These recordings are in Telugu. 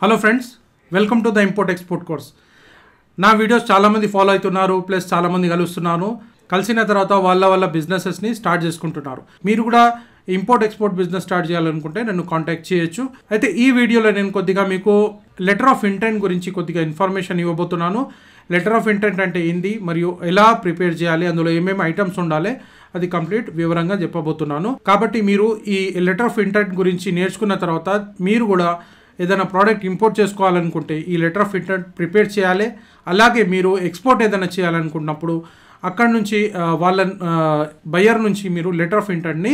hello friends welcome to the import export course నా వీడియోస్ చాలామంది ఫాలో అవుతున్నారు ప్లస్ చాలామంది కలుస్తున్నాను కలిసిన తర్వాత వాళ్ళ వాళ్ళ బిజినెసెస్ని స్టార్ట్ చేసుకుంటున్నారు మీరు కూడా ఇంపోర్ట్ ఎక్స్పోర్ట్ బిజినెస్ స్టార్ట్ చేయాలనుకుంటే నన్ను కాంటాక్ట్ చేయొచ్చు అయితే ఈ వీడియోలో నేను కొద్దిగా మీకు లెటర్ ఆఫ్ ఇంటెంట్ గురించి కొద్దిగా ఇన్ఫర్మేషన్ ఇవ్వబోతున్నాను లెటర్ ఆఫ్ ఇంటెంట్ అంటే ఏంది మరియు ఎలా ప్రిపేర్ చేయాలి అందులో ఏమేమి ఐటమ్స్ ఉండాలి అది కంప్లీట్ వివరంగా చెప్పబోతున్నాను కాబట్టి మీరు ఈ లెటర్ ఆఫ్ ఇంటెంట్ గురించి నేర్చుకున్న తర్వాత మీరు కూడా ఏదైనా ప్రోడక్ట్ ఇంపోర్ట్ చేసుకోవాలనుకుంటే ఈ లెటర్ ఆఫ్ ఇంటెంట్ ప్రిపేర్ చేయాలి అలాగే మీరు ఎక్స్పోర్ట్ ఏదైనా చేయాలనుకున్నప్పుడు అక్కడ నుంచి వాళ్ళ బయర్ నుంచి మీరు లెటర్ ఆఫ్ ఇంటెంట్ని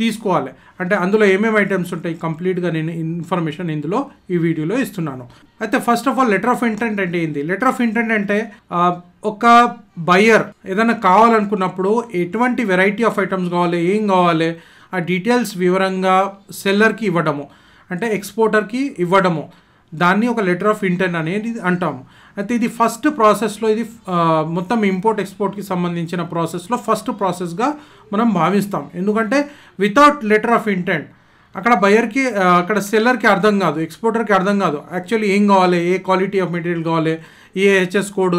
తీసుకోవాలి అంటే అందులో ఏమేమి ఐటమ్స్ ఉంటాయి కంప్లీట్గా నేను ఇన్ఫర్మేషన్ ఇందులో ఈ వీడియోలో ఇస్తున్నాను అయితే first of all letter of intent అంటే ఏంది లెటర్ ఆఫ్ ఇంటెంట్ అంటే ఒక బయర్ ఏదైనా కావాలనుకున్నప్పుడు ఎటువంటి వెరైటీ ఆఫ్ ఐటమ్స్ కావాలి ఏం కావాలి ఆ డీటెయిల్స్ వివరంగా సెల్లర్కి ఇవ్వడము అంటే ఎక్స్పోర్టర్కి ఇవ్వడము దాన్ని ఒక లెటర్ ఆఫ్ ఇంటెంట్ అనేది అంటాము అయితే ఇది ఫస్ట్ ప్రాసెస్లో ఇది మొత్తం ఇంపోర్ట్ ఎక్స్పోర్ట్కి సంబంధించిన ప్రాసెస్లో ఫస్ట్ ప్రాసెస్గా మనం భావిస్తాం ఎందుకంటే వితౌట్ లెటర్ ఆఫ్ ఇంటెంట్ అక్కడ బయర్కి అక్కడ సెల్లర్కి అర్థం కాదు ఎక్స్పోర్టర్కి అర్థం కాదు యాక్చువల్లీ ఏం కావాలి ఏ క్వాలిటీ ఆఫ్ మెటీరియల్ కావాలి ఏ హెచ్ఎస్ కోడ్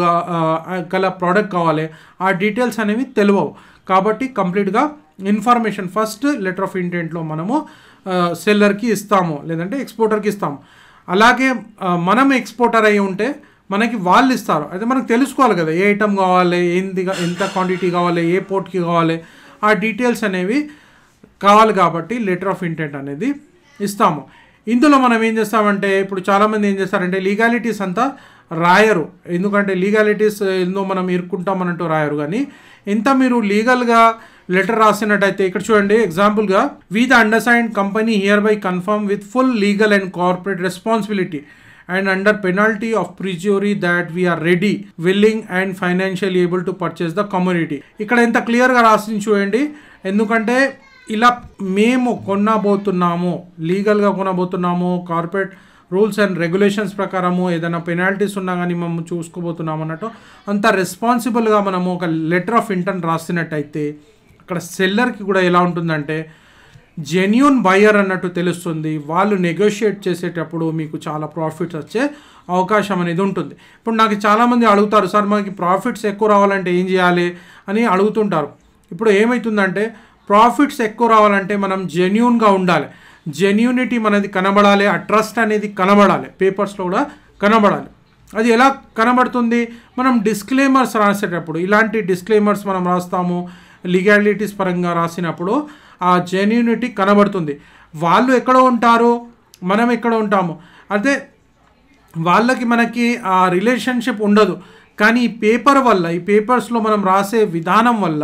గల ప్రోడక్ట్ కావాలి ఆ డీటెయిల్స్ అనేవి తెలియవు కాబట్టి కంప్లీట్గా ఇన్ఫర్మేషన్ ఫస్ట్ లెటర్ ఆఫ్ ఇంటెంట్లో మనము సెల్లర్కి ఇస్తాము లేదంటే ఎక్స్పోర్టర్కి ఇస్తాము అలాగే మనం ఎక్స్పోర్టర్ అయి ఉంటే మనకి వాళ్ళు ఇస్తారు అయితే మనకు తెలుసుకోవాలి కదా ఏ ఐటమ్ కావాలి ఏంది ఎంత క్వాంటిటీ కావాలి ఏ పోర్ట్కి కావాలి ఆ డీటెయిల్స్ అనేవి కావాలి కాబట్టి లెటర్ ఆఫ్ ఇంటెంట్ అనేది ఇస్తాము ఇందులో మనం ఏం చేస్తామంటే ఇప్పుడు చాలామంది ఏం చేస్తారంటే లీగాలిటీస్ అంతా రాయరు ఎందుకంటే లీగాలిటీస్ ఎన్నో మనం ఇరుక్కుంటామనంటూ రాయరు కానీ ఎంత మీరు లీగల్గా లెటర్ రాసినట్టయితే ఇక్కడ చూడండి ఎగ్జాంపుల్గా we the undersign company here by confirm with full legal and corporate responsibility and under penalty of perjury that we are ready willing and financial able to purchase the community ఇక్కడ ఎంత క్లియర్గా రాసి చూడండి ఎందుకంటే ఇలా మేము కొనబోతున్నాము లీగల్గా కొనబోతున్నాము కార్పొరేట్ రూల్స్ అండ్ రెగ్యులేషన్స్ ప్రకారము ఏదైనా పెనాల్టీస్ ఉన్నా కానీ మేము చూసుకోబోతున్నాం అన్నట్టు అంత రెస్పాన్సిబుల్గా మనము ఒక లెటర్ ఆఫ్ ఇంటర్న్ రాసినట్టయితే అక్కడ సెల్లర్కి కూడా ఎలా ఉంటుందంటే జెన్యున్ బయర్ అన్నట్టు తెలుస్తుంది వాళ్ళు నెగోషియేట్ చేసేటప్పుడు మీకు చాలా ప్రాఫిట్స్ వచ్చే అవకాశం అనేది ఉంటుంది ఇప్పుడు నాకు చాలామంది అడుగుతారు సార్ మనకి ప్రాఫిట్స్ ఎక్కువ రావాలంటే ఏం చేయాలి అని అడుగుతుంటారు ఇప్పుడు ఏమవుతుందంటే ప్రాఫిట్స్ ఎక్కువ రావాలంటే మనం జెన్యున్గా ఉండాలి జెన్యూనిటీ మనది కనబడాలి ఆ ట్రస్ట్ అనేది కనబడాలి పేపర్స్లో కూడా కనబడాలి అది ఎలా కనబడుతుంది మనం డిస్క్లేమర్స్ రాసేటప్పుడు ఇలాంటి డిస్క్లేమర్స్ మనం రాస్తాము లీగాలిటీస్ పరంగా రాసినప్పుడు ఆ జెన్యూనిటీ కనబడుతుంది వాళ్ళు ఎక్కడ ఉంటారు మనం ఎక్కడ ఉంటాము అయితే వాళ్ళకి మనకి ఆ రిలేషన్షిప్ ఉండదు కానీ ఈ పేపర్ వల్ల ఈ పేపర్స్లో మనం రాసే విధానం వల్ల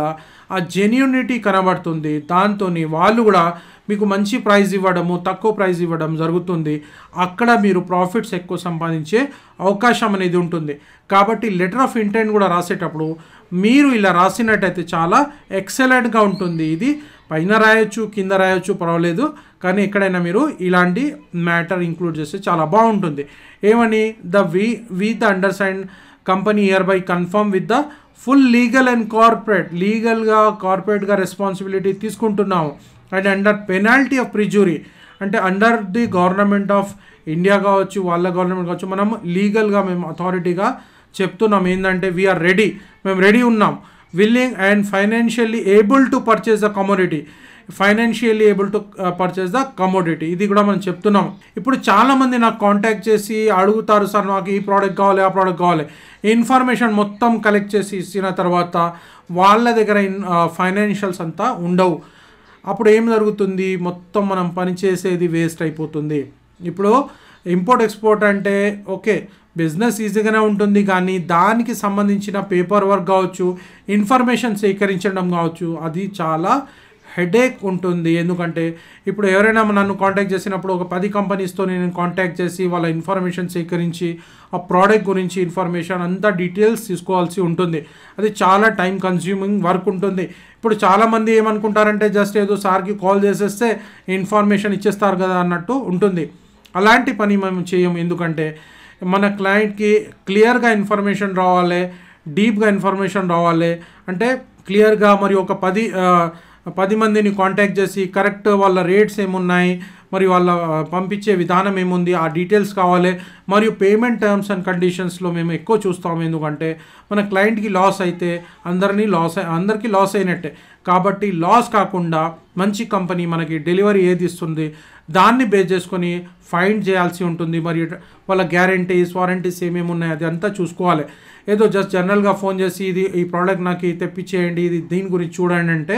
ఆ జెన్యూనిటీ కనబడుతుంది దాంతో వాళ్ళు కూడా మీకు మంచి ప్రైజ్ ఇవ్వడము తక్కువ ప్రైజ్ ఇవ్వడం జరుగుతుంది అక్కడ మీరు ప్రాఫిట్స్ ఎక్కువ సంపాదించే అవకాశం అనేది ఉంటుంది కాబట్టి లెటర్ ఆఫ్ ఇంటెంట్ కూడా రాసేటప్పుడు మీరు ఇలా రాసినట్టయితే చాలా ఎక్సలెంట్గా ఉంటుంది ఇది పైన రాయొచ్చు కింద రాయొచ్చు పర్వాలేదు కానీ ఎక్కడైనా మీరు ఇలాంటి మ్యాటర్ ఇంక్లూడ్ చేస్తే చాలా బాగుంటుంది ఏమని the we with understand company year by confirm with the full legal and corporate లీగల్గా కార్పొరేట్గా రెస్పాన్సిబిలిటీ తీసుకుంటున్నాము and under penalty of perjury అంటే under the government of India కావచ్చు వాళ్ళ గవర్నమెంట్ కావచ్చు మనం లీగల్గా మేము అథారిటీగా చెప్తున్నాం ఏంటంటే వీఆర్ రెడీ మేము రెడీ ఉన్నాం willing and financially able to purchase the commodity financially able to purchase the commodity ఇది కూడా మనం చెప్తున్నాం ఇప్పుడు చాలామంది నాకు కాంటాక్ట్ చేసి అడుగుతారు సార్ నాకు ఈ ప్రోడక్ట్ కావాలి ఆ ప్రోడక్ట్ కావాలి ఇన్ఫర్మేషన్ మొత్తం కలెక్ట్ చేసి ఇచ్చిన తర్వాత వాళ్ళ దగ్గర ఫైనాన్షియల్స్ అంతా ఉండవు అప్పుడు ఏం జరుగుతుంది మొత్తం మనం పనిచేసేది వేస్ట్ అయిపోతుంది ఇప్పుడు ఇంపోర్ట్ ఎక్స్పోర్ట్ అంటే ఓకే బిజినెస్ ఈజీగానే ఉంటుంది కానీ దానికి సంబంధించిన పేపర్ వర్క్ కావచ్చు ఇన్ఫర్మేషన్ సేకరించడం కావచ్చు అది చాలా హెడేక్ ఉంటుంది ఎందుకంటే ఇప్పుడు ఎవరైనా నన్ను కాంటాక్ట్ చేసినప్పుడు ఒక పది కంపెనీస్తో నేను కాంటాక్ట్ చేసి వాళ్ళ ఇన్ఫర్మేషన్ సేకరించి ఆ ప్రోడక్ట్ గురించి ఇన్ఫర్మేషన్ అంతా డీటెయిల్స్ తీసుకోవాల్సి ఉంటుంది అది చాలా టైం కన్స్యూమింగ్ వర్క్ ఉంటుంది ఇప్పుడు చాలామంది ఏమనుకుంటారంటే జస్ట్ ఏదో సార్కి కాల్ చేసేస్తే ఇన్ఫర్మేషన్ ఇచ్చేస్తారు కదా అన్నట్టు ఉంటుంది అలాంటి పని మేము చేయము ఎందుకంటే మన క్లయింట్కి క్లియర్గా ఇన్ఫర్మేషన్ రావాలి డీప్గా ఇన్ఫర్మేషన్ రావాలి అంటే క్లియర్గా మరి ఒక పది పది మందిని కాంటాక్ట్ చేసి కరెక్ట్ వాళ్ళ రేట్స్ ఏమున్నాయి మరి వాళ్ళ పంపించే విధానం ఏముంది ఆ డీటెయిల్స్ కావాలి మరియు పేమెంట్ టర్మ్స్ అండ్ కండిషన్స్లో మేము ఎక్కువ చూస్తాం ఎందుకంటే మన క్లయింట్కి లాస్ అయితే అందరినీ లాస్ అందరికీ లాస్ అయినట్టే కాబట్టి లాస్ కాకుండా మంచి కంపెనీ మనకి డెలివరీ ఏది ఇస్తుంది దాన్ని బేస్ చేసుకొని ఫైండ్ చేయాల్సి ఉంటుంది మరి వాళ్ళ గ్యారంటీస్ వారంటీస్ ఏమేమి ఉన్నాయి అది అంతా చూసుకోవాలి ఏదో జస్ట్ జనరల్గా ఫోన్ చేసి ఇది ఈ ప్రోడక్ట్ నాకు తెప్పించేయండి ఇది దీని గురించి చూడండి అంటే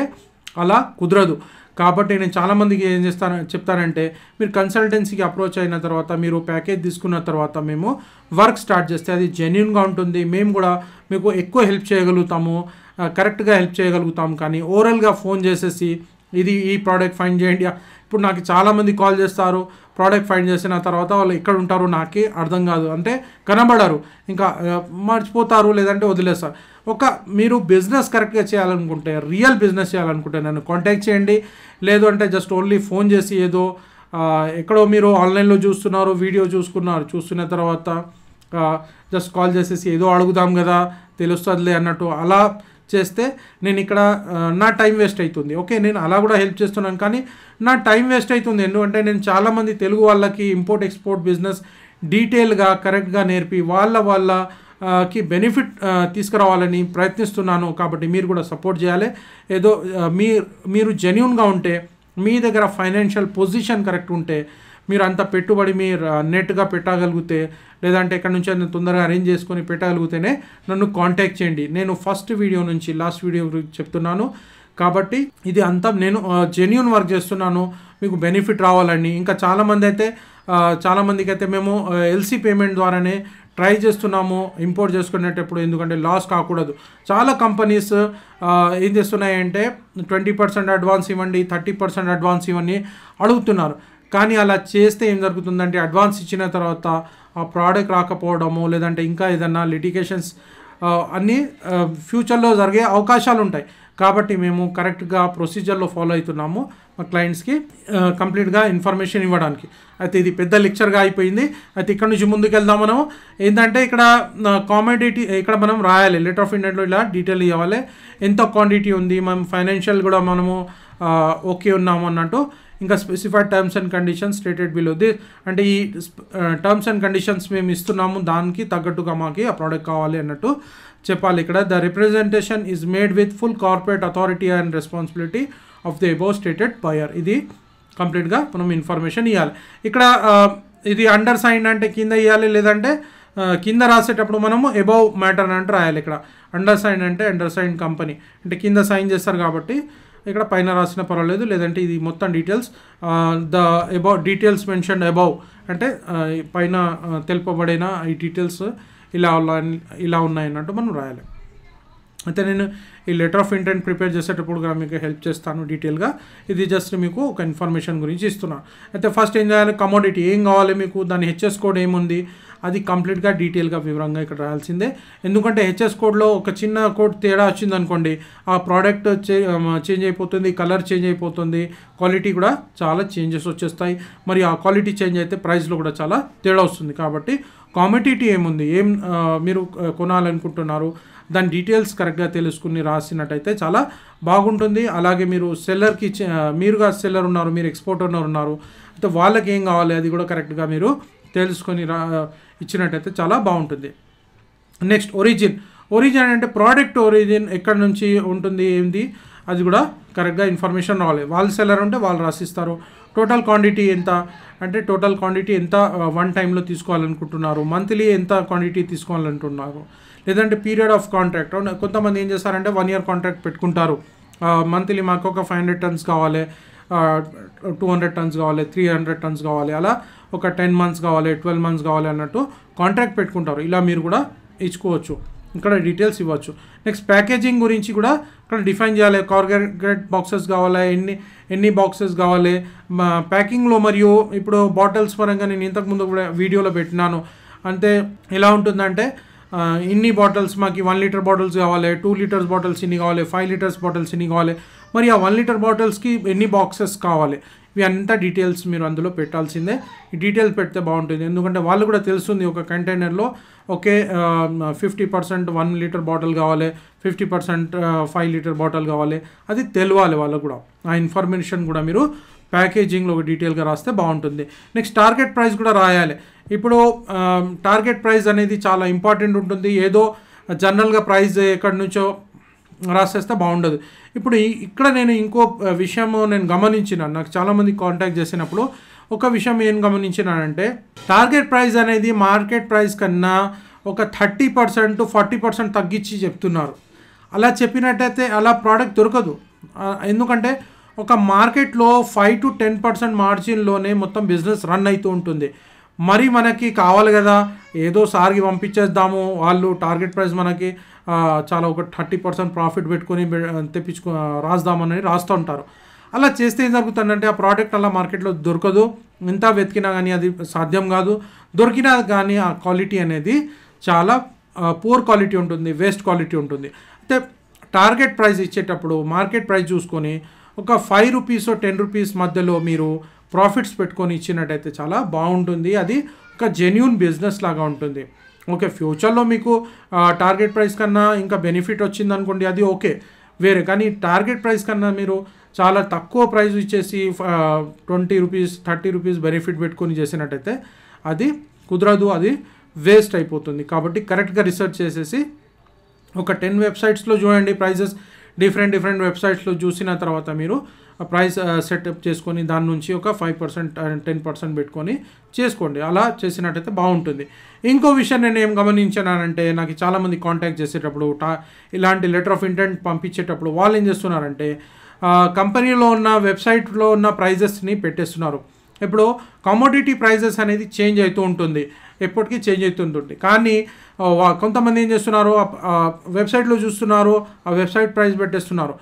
అలా కుదరదు కాబట్టి నేను చాలామందికి ఏం చేస్తాను చెప్తానంటే మీరు కన్సల్టెన్సీకి అప్రోచ్ అయిన తర్వాత మీరు ప్యాకేజ్ తీసుకున్న తర్వాత మేము వర్క్ స్టార్ట్ చేస్తే అది జెన్యున్గా ఉంటుంది మేము కూడా మీకు ఎక్కువ హెల్ప్ చేయగలుగుతాము కరెక్ట్గా హెల్ప్ చేయగలుగుతాం కానీ ఓవరాల్గా ఫోన్ చేసేసి ఇది ఈ ప్రోడక్ట్ ఫైండ్ చేయండి ఇప్పుడు నాకు చాలామంది కాల్ చేస్తారు ప్రోడక్ట్ ఫైండ్ చేసిన తర్వాత వాళ్ళు ఎక్కడ ఉంటారు నాకు అర్థం కాదు అంటే కనబడరు ఇంకా మర్చిపోతారు లేదంటే వదిలేస్తారు ఒక మీరు బిజినెస్ కరెక్ట్గా చేయాలనుకుంటే రియల్ బిజినెస్ చేయాలనుకుంటే నన్ను కాంటాక్ట్ చేయండి లేదు అంటే జస్ట్ ఓన్లీ ఫోన్ చేసి ఏదో ఎక్కడో మీరు ఆన్లైన్లో చూస్తున్నారు వీడియో చూసుకున్నారు చూస్తున్న తర్వాత జస్ట్ కాల్ చేసేసి ఏదో అడుగుదాం కదా తెలుస్తుందిలే అన్నట్టు అలా చేస్తే నేను ఇక్కడ నా టైం వేస్ట్ అవుతుంది ఓకే నేను అలా కూడా హెల్ప్ చేస్తున్నాను కానీ నా టైం వేస్ట్ అవుతుంది ఎందుకంటే నేను చాలామంది తెలుగు వాళ్ళకి ఇంపోర్ట్ ఎక్స్పోర్ట్ బిజినెస్ డీటెయిల్గా కరెక్ట్గా నేర్పి వాళ్ళ వాళ్ళ కి బెనిఫిట్ తీసుకురావాలని ప్రయత్నిస్తున్నాను కాబట్టి మీరు కూడా సపోర్ట్ చేయాలి ఏదో మీ మీరు జెన్యున్గా ఉంటే మీ దగ్గర ఫైనాన్షియల్ పొజిషన్ కరెక్ట్ ఉంటే మీరు అంత పెట్టుబడి మీరు నెట్గా పెట్టగలిగితే లేదంటే ఎక్కడి నుంచి అయినా తొందరగా అరేంజ్ చేసుకొని పెట్టగలిగితేనే నన్ను కాంటాక్ట్ చేయండి నేను ఫస్ట్ వీడియో నుంచి లాస్ట్ వీడియో చెప్తున్నాను కాబట్టి ఇది అంతా నేను జెన్యున్ వర్క్ చేస్తున్నాను మీకు బెనిఫిట్ రావాలని ఇంకా చాలామంది అయితే చాలామందికి అయితే మేము ఎల్సీ పేమెంట్ ద్వారానే ట్రై చేస్తున్నాము ఇంపోర్ట్ చేసుకునేటప్పుడు ఎందుకంటే లాస్ కాకూడదు చాలా కంపెనీస్ ఏం చేస్తున్నాయంటే ట్వంటీ పర్సెంట్ అడ్వాన్స్ ఇవ్వండి థర్టీ పర్సెంట్ అడ్వాన్స్ ఇవన్నీ అడుగుతున్నారు కానీ అలా చేస్తే ఏం జరుగుతుందంటే అడ్వాన్స్ ఇచ్చిన తర్వాత ఆ ప్రోడక్ట్ రాకపోవడము లేదంటే ఇంకా ఏదన్నా లిటికేషన్స్ అన్నీ ఫ్యూచర్లో జరిగే అవకాశాలు ఉంటాయి కాబట్టి మేము కరెక్ట్గా ప్రొసీజర్లో ఫాలో అవుతున్నాము మా క్లయింట్స్కి కంప్లీట్గా ఇన్ఫర్మేషన్ ఇవ్వడానికి అయితే ఇది పెద్ద లెక్చర్గా అయిపోయింది అయితే ఇక్కడ నుంచి ముందుకు వెళ్దాం మనం ఏంటంటే ఇక్కడ కామెడిటీ ఇక్కడ మనం రాయాలి లెటర్ ఆఫ్ ఇండియాలో ఇలా డీటెయిల్ ఇవ్వాలి ఎంత క్వాంటిటీ ఉంది మనం ఫైనాన్షియల్ కూడా మనము ఓకే ఉన్నాము అన్నట్టు ఇంకా specified terms and conditions stated below the అంటే ఈ టర్మ్స్ అండ్ కండిషన్స్ మేము ఇస్తున్నాము దానికి తగ్గట్టుగా మాకు ఆ ప్రోడక్ట్ కావాలి అన్నట్టు చెప్పాలి ఇక్కడ the representation is made with full corporate authority and responsibility of the above stated buyer ఇది కంప్లీట్గా మనం ఇన్ఫర్మేషన్ ఇవ్వాలి ఇక్కడ ఇది అండర్ సైన్ అంటే కింద ఇవ్వాలి లేదంటే కింద రాసేటప్పుడు మనము అబౌవ్ మ్యాటర్ అంటే రాయాలి ఇక్కడ అండర్ సైన్ అంటే అండర్ సైన్ కంపెనీ అంటే కింద సైన్ చేస్తారు కాబట్టి ఇక్కడ పైన రాసిన పర్వాలేదు లేదంటే ఇది మొత్తం details the above details mention above అంటే పైన తెలుపబడిన ఈ డీటెయిల్స్ ఇలా ఇలా ఉన్నాయన్నట్టు మనం రాయాలి అయితే నేను ఈ లెటర్ ఆఫ్ ఇంటెంట్ ప్రిపేర్ చేసేటప్పుడు కూడా మీకు హెల్ప్ చేస్తాను డీటెయిల్గా ఇది జస్ట్ మీకు ఒక ఇన్ఫర్మేషన్ గురించి ఇస్తున్నాను అయితే ఫస్ట్ ఏం చేయాలి కమోడిటీ ఏం కావాలి మీకు దాని హెచ్ఎస్ కోడ్ ఏముంది అది కంప్లీట్గా డీటెయిల్గా వివరంగా ఇక్కడ రాయాల్సిందే ఎందుకంటే హెచ్ఎస్ కోడ్లో ఒక చిన్న కోడ్ తేడా వచ్చింది అనుకోండి ఆ ప్రోడక్ట్ చేంజ్ అయిపోతుంది కలర్ చేంజ్ అయిపోతుంది క్వాలిటీ కూడా చాలా చేంజెస్ వచ్చేస్తాయి మరి ఆ క్వాలిటీ చేంజ్ అయితే ప్రైస్లో కూడా చాలా తేడా వస్తుంది కాబట్టి కాంపిటీటివ్ ఏముంది ఏం మీరు కొనాలనుకుంటున్నారు దాని డీటెయిల్స్ కరెక్ట్గా తెలుసుకుని రాసినట్టయితే చాలా బాగుంటుంది అలాగే మీరు సెల్లర్కి మీరుగా సెల్లర్ ఉన్నారు మీరు ఎక్స్పోర్టర్ ఉన్నారు అయితే వాళ్ళకి ఏం కావాలి అది కూడా కరెక్ట్గా మీరు తెలుసుకొని రా ఇచ్చినట్టయితే చాలా బాగుంటుంది నెక్స్ట్ ఒరిజిన్ ఒరిజిన్ అంటే ప్రోడక్ట్ ఒరిజిన్ ఎక్కడి నుంచి ఉంటుంది ఏంది అది కూడా కరెక్ట్గా ఇన్ఫర్మేషన్ రావాలి వాళ్ళు సెల్లర్ ఉంటే వాళ్ళు రాసిస్తారు టోటల్ క్వాంటిటీ ఎంత అంటే టోటల్ క్వాంటిటీ ఎంత వన్ టైంలో తీసుకోవాలనుకుంటున్నారు మంత్లీ ఎంత క్వాంటిటీ తీసుకోవాలనుకుంటున్నారు లేదంటే పీరియడ్ ఆఫ్ కాంట్రాక్ట్ కొంతమంది ఏం చేస్తారంటే వన్ ఇయర్ కాంట్రాక్ట్ పెట్టుకుంటారు మంత్లీ మాకు ఒక ఫైవ్ హండ్రెడ్ టన్స్ కావాలి టూ హండ్రెడ్ టన్స్ కావాలి త్రీ హండ్రెడ్ టన్స్ కావాలి అలా ఒక టెన్ మంత్స్ కావాలి ట్వెల్వ్ మంత్స్ కావాలి అన్నట్టు కాంట్రాక్ట్ పెట్టుకుంటారు ఇలా మీరు కూడా ఇచ్చుకోవచ్చు ఇక్కడ డీటెయిల్స్ ఇవ్వచ్చు నెక్స్ట్ ప్యాకేజింగ్ గురించి కూడా ఇక్కడ డిఫైన్ చేయాలి కార్గరేట్ బాక్సెస్ కావాలి ఎన్ని ఎన్ని బాక్సెస్ కావాలి ప్యాకింగ్లో మరియు ఇప్పుడు బాటిల్స్ పరంగా నేను ఇంతకుముందు కూడా వీడియోలో పెట్టినాను అంతే ఎలా ఉంటుందంటే ఇన్ని బాటిల్స్ మాకు వన్ లీటర్ బాటిల్స్ కావాలి టూ లీటర్స్ బాటిల్స్ ఇన్ని కావాలి ఫైవ్ లీటర్స్ బాటిల్స్ ఇన్ని కావాలి మరి ఆ వన్ లీటర్ బాటిల్స్కి ఎన్ని బాక్సెస్ కావాలి ఇవి అంతా డీటెయిల్స్ మీరు అందులో పెట్టాల్సిందే ఈ డీటెయిల్ పెడితే బాగుంటుంది ఎందుకంటే వాళ్ళు కూడా తెలుస్తుంది ఒక కంటైనర్లో okay fifty percent one litre bottle కావాలి fifty percent five litre bottle కావాలి అది తెలియాలి వాళ్ళకు కూడా ఆ ఇన్ఫర్మేషన్ కూడా మీరు ప్యాకేజింగ్లో ఒక డీటెయిల్గా రాస్తే బాగుంటుంది నెక్స్ట్ టార్గెట్ ప్రైస్ కూడా రాయాలి ఇప్పుడు టార్గెట్ ప్రైస్ అనేది చాలా ఇంపార్టెంట్ ఉంటుంది ఏదో జనరల్గా ప్రైస్ ఎక్కడి నుంచో రాసేస్తే బాగుండదు ఇప్పుడు ఇక్కడ నేను ఇంకో విషయం నేను గమనించిన నాకు చాలామంది కాంటాక్ట్ చేసినప్పుడు ఒక విషయం ఏం గమనించినానంటే టార్గెట్ ప్రైస్ అనేది మార్కెట్ ప్రైస్ కన్నా ఒక థర్టీ పర్సెంట్ ఫార్టీ పర్సెంట్ తగ్గించి చెప్తున్నారు అలా చెప్పినట్టయితే అలా ప్రోడక్ట్ దొరకదు ఎందుకంటే ఒక మార్కెట్లో ఫైవ్ టు టెన్ పర్సెంట్ మార్జిన్లోనే మొత్తం బిజినెస్ రన్ అవుతూ ఉంటుంది మరి మనకి కావాలి కదా ఏదో సార్కి పంపించేద్దాము వాళ్ళు టార్గెట్ ప్రైస్ మనకి చాలా ఒక థర్టీ పర్సెంట్ ప్రాఫిట్ పెట్టుకొని తెప్పించుకు రాస్తామని రాస్తూ ఉంటారు అలా చేస్తే ఏం జరుగుతుందంటే ఆ ప్రోడక్ట్ అలా మార్కెట్లో దొరకదు ఎంత వెతికినా కానీ అది సాధ్యం కాదు దొరికినా కానీ ఆ క్వాలిటీ అనేది చాలా పూర్ క్వాలిటీ ఉంటుంది వేస్ట్ క్వాలిటీ ఉంటుంది అయితే టార్గెట్ ప్రైస్ ఇచ్చేటప్పుడు మార్కెట్ ప్రైస్ చూసుకొని ఒక ఫైవ్ రూపీస్ టెన్ రూపీస్ మధ్యలో మీరు ప్రాఫిట్స్ పెట్టుకొని ఇచ్చినట్టయితే చాలా బాగుంటుంది అది ఒక జెన్యున్ బిజినెస్ లాగా ఉంటుంది ఓకే ఫ్యూచర్లో మీకు టార్గెట్ ప్రైస్ కన్నా ఇంకా బెనిఫిట్ వచ్చింది అనుకోండి అది ఓకే వేరే కానీ టార్గెట్ ప్రైస్ కన్నా మీరు చాలా తక్కువ ప్రైస్ ఇచ్చేసి twenty rupees thirty rupees benefit పెట్టుకొని చేసినట్టయితే అది కుదరదు అది వేస్ట్ అయిపోతుంది కాబట్టి కరెక్ట్గా రీసెర్చ్ చేసేసి ఒక టెన్ వెబ్సైట్స్లో చూడండి ప్రైజెస్ డిఫరెంట్ డిఫరెంట్ వెబ్సైట్స్లో చూసిన తర్వాత మీరు ప్రైస్ సెటప్ చేసుకొని దాని నుంచి ఒక ఫైవ్ పర్సెంట్ టెన్ పర్సెంట్ పెట్టుకొని చేసుకోండి అలా చేసినట్టయితే బాగుంటుంది ఇంకో విషయం నేను ఏం గమనించానంటే నాకు చాలామంది కాంటాక్ట్ చేసేటప్పుడు టా ఇలాంటి లెటర్ ఆఫ్ ఇంటెంట్ పంపించేటప్పుడు వాళ్ళు ఏం చేస్తున్నారంటే కంపెనీలో ఉన్న వెబ్సైట్లో ఉన్న ప్రైజెస్ని పెట్టేస్తున్నారు ఇప్పుడు కమోడిటీ ప్రైజెస్ అనేది చేంజ్ అవుతూ ఉంటుంది ఎప్పటికీ చేంజ్ అవుతుంటుంది కానీ కొంతమంది ఏం చేస్తున్నారు వెబ్సైట్లో చూస్తున్నారు ఆ వెబ్సైట్ ప్రైస్ పెట్టేస్తున్నారు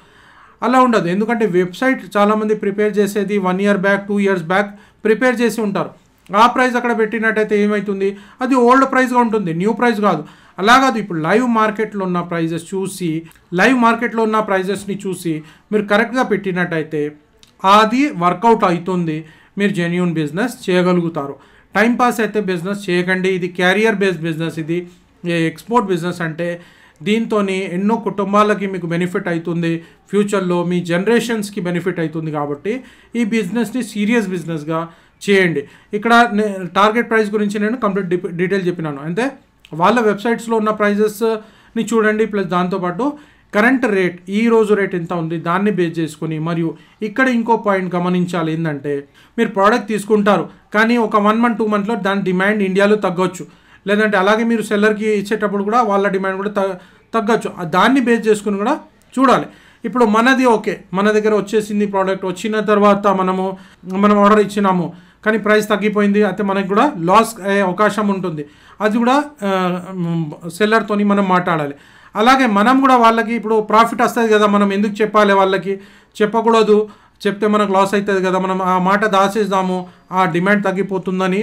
అలా ఉండదు ఎందుకంటే వెబ్సైట్ చాలామంది ప్రిపేర్ చేసేది one year back two years back prepare చేసి ఉంటారు ఆ ప్రైస్ అక్కడ పెట్టినట్టయితే ఏమవుతుంది అది ఓల్డ్ ప్రైస్గా ఉంటుంది న్యూ ప్రైస్ కాదు అలా కాదు ఇప్పుడు లైవ్ మార్కెట్లో ఉన్న ప్రైజెస్ చూసి లైవ్ మార్కెట్లో ఉన్న ప్రైజెస్ని చూసి మీరు కరెక్ట్గా పెట్టినట్టయితే అది వర్కౌట్ అవుతుంది మీరు జెన్యున్ బిజినెస్ చేయగలుగుతారు టైంపాస్ అయితే బిజినెస్ చేయకండి ఇది క్యారియర్ బేస్డ్ బిజినెస్ ఇది ఎక్స్పోర్ట్ బిజినెస్ అంటే దీంతో ఎన్నో కుటుంబాలకి మీకు బెనిఫిట్ అవుతుంది ఫ్యూచర్లో మీ జనరేషన్స్కి బెనిఫిట్ అవుతుంది కాబట్టి ఈ బిజినెస్ని సీరియస్ బిజినెస్గా చేయండి ఇక్కడ టార్గెట్ ప్రైస్ గురించి నేను కంప్లీట్ డీటెయిల్ చెప్పినాను అంటే వాళ్ళ వెబ్సైట్స్లో ఉన్న ప్రైజెస్ని చూడండి ప్లస్ దాంతోపాటు కరెంట్ రేట్ ఈ రోజు రేట్ ఎంత ఉంది దాన్ని బేస్ చేసుకుని మరియు ఇక్కడ ఇంకో పాయింట్ గమనించాలి ఏంటంటే మీరు ప్రోడక్ట్ తీసుకుంటారు కానీ ఒక వన్ మంత్ టూ మంత్లో దాని డిమాండ్ ఇండియాలో తగ్గొచ్చు లేదంటే అలాగే మీరు సెల్లర్కి ఇచ్చేటప్పుడు కూడా వాళ్ళ డిమాండ్ కూడా తగ్గచ్చు దాన్ని బేస్ చేసుకుని కూడా చూడాలి ఇప్పుడు మనది ఓకే మన దగ్గర వచ్చేసింది ప్రోడక్ట్ వచ్చిన తర్వాత మనము మనం ఆర్డర్ ఇచ్చినాము కానీ ప్రైస్ తగ్గిపోయింది అయితే మనకి కూడా లాస్ అయ్యే అవకాశం ఉంటుంది అది కూడా సెల్లర్తో మనం మాట్లాడాలి అలాగే మనం కూడా వాళ్ళకి ఇప్పుడు ప్రాఫిట్ వస్తుంది కదా మనం ఎందుకు చెప్పాలి వాళ్ళకి చెప్పకూడదు చెప్తే మనకు లాస్ అవుతుంది కదా మనం ఆ మాట దాచేద్దాము ఆ డిమాండ్ తగ్గిపోతుందని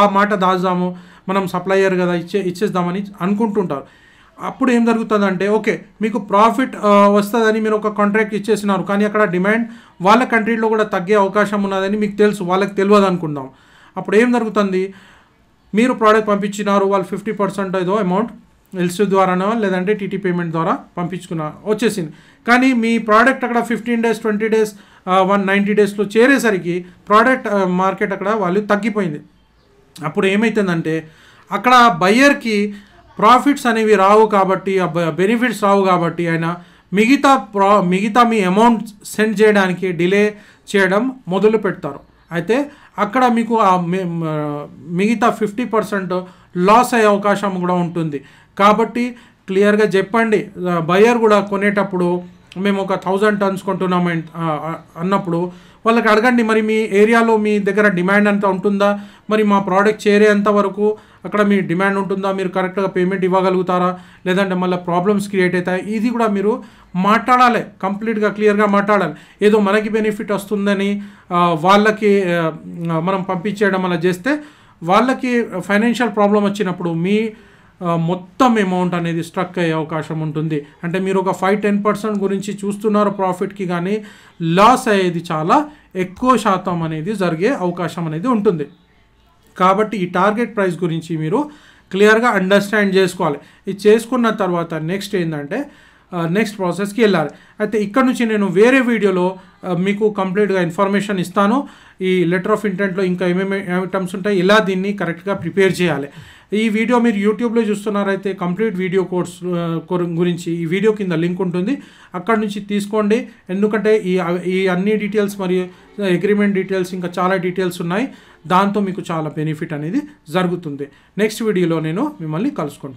ఆ మాట దాచాము మనం సప్లయర్ కదా ఇచ్చే ఇచ్చేద్దామని అనుకుంటుంటారు అప్పుడు ఏం జరుగుతుందంటే ఓకే మీకు ప్రాఫిట్ వస్తుందని మీరు ఒక కాంట్రాక్ట్ ఇచ్చేసినారు కానీ అక్కడ డిమాండ్ వాళ్ళ కంట్రీలో కూడా తగ్గే అవకాశం ఉన్నదని మీకు తెలుసు వాళ్ళకి తెలియదు అనుకుందాం అప్పుడు ఏం జరుగుతుంది మీరు ప్రోడక్ట్ పంపించినారు వాళ్ళు ఫిఫ్టీ పర్సెంట్ ఏదో అమౌంట్ ఎల్సి ద్వారానో లేదంటే టీటీ పేమెంట్ ద్వారా పంపించుకున్న వచ్చేసింది కానీ మీ ప్రోడక్ట్ అక్కడ fifteen days twenty days one ninety డేస్లో చేరేసరికి ప్రోడక్ట్ మార్కెట్ అక్కడ వాళ్ళు తగ్గిపోయింది అప్పుడు ఏమైతుందంటే అక్కడ బయ్యర్కి ప్రాఫిట్స్ అనేవి రావు కాబట్టి బెనిఫిట్స్ రావు కాబట్టి ఆయన మిగతా ప్రా మిగతా మీ అమౌంట్ సెండ్ చేయడానికి డిలే చేయడం మొదలు పెడతారు అయితే అక్కడ మీకు మిగతా ఫిఫ్టీ పర్సెంట్ లాస్ అయ్యే అవకాశం కూడా ఉంటుంది కాబట్టి క్లియర్గా చెప్పండి బయ్యర్ కూడా కొనేటప్పుడు మేము ఒక థౌజండ్ టన్స్ కొంటున్నాం అన్నప్పుడు వాళ్ళకి అడగండి మరి మీ ఏరియాలో మీ దగ్గర డిమాండ్ అంత ఉంటుందా మరి మా ప్రోడక్ట్ చేరేంత వరకు అక్కడ మీ డిమాండ్ ఉంటుందా మీరు కరెక్ట్గా పేమెంట్ ఇవ్వగలుగుతారా లేదంటే మళ్ళీ ప్రాబ్లమ్స్ క్రియేట్ అవుతాయి ఇది కూడా మీరు మాట్లాడాలి కంప్లీట్గా క్లియర్గా మాట్లాడాలి ఏదో మనకి బెనిఫిట్ వస్తుందని వాళ్ళకి మనం పంపించేయడం అలా చేస్తే వాళ్ళకి ఫైనాన్షియల్ ప్రాబ్లం వచ్చినప్పుడు మీ మొత్తం అమౌంట్ అనేది స్ట్రక్ అయ్యే అవకాశం ఉంటుంది అంటే మీరు ఒక ఫైవ్ టెన్ పర్సెంట్ గురించి చూస్తున్నారు ప్రాఫిట్కి కానీ లాస్ అయ్యేది చాలా ఎక్కువ శాతం అనేది జరిగే అవకాశం అనేది ఉంటుంది కాబట్టి ఈ టార్గెట్ ప్రైస్ గురించి మీరు క్లియర్గా అండర్స్టాండ్ చేసుకోవాలి ఇది చేసుకున్న తర్వాత నెక్స్ట్ ఏంటంటే నెక్స్ట్ ప్రాసెస్కి వెళ్ళాలి అయితే ఇక్కడ నుంచి నేను వేరే వీడియోలో మీకు కంప్లీట్గా ఇన్ఫర్మేషన్ ఇస్తాను ఈ లెటర్ ఆఫ్ ఇంటెంట్లో ఇంకా ఏమేమి ఐటమ్స్ ఉంటాయి ఇలా దీన్ని కరెక్ట్గా ప్రిపేర్ చేయాలి ఈ వీడియో మీరు యూట్యూబ్లో చూస్తున్నారైతే కంప్లీట్ వీడియో కోర్స్ గురించి ఈ వీడియో కింద లింక్ ఉంటుంది అక్కడ నుంచి తీసుకోండి ఎందుకంటే ఈ ఈ అన్ని డీటెయిల్స్ మరియు అగ్రిమెంట్ డీటెయిల్స్ ఇంకా చాలా డీటెయిల్స్ ఉన్నాయి దాంతో మీకు చాలా బెనిఫిట్ అనేది జరుగుతుంది నెక్స్ట్ వీడియోలో నేను మిమ్మల్ని కలుసుకుంటాను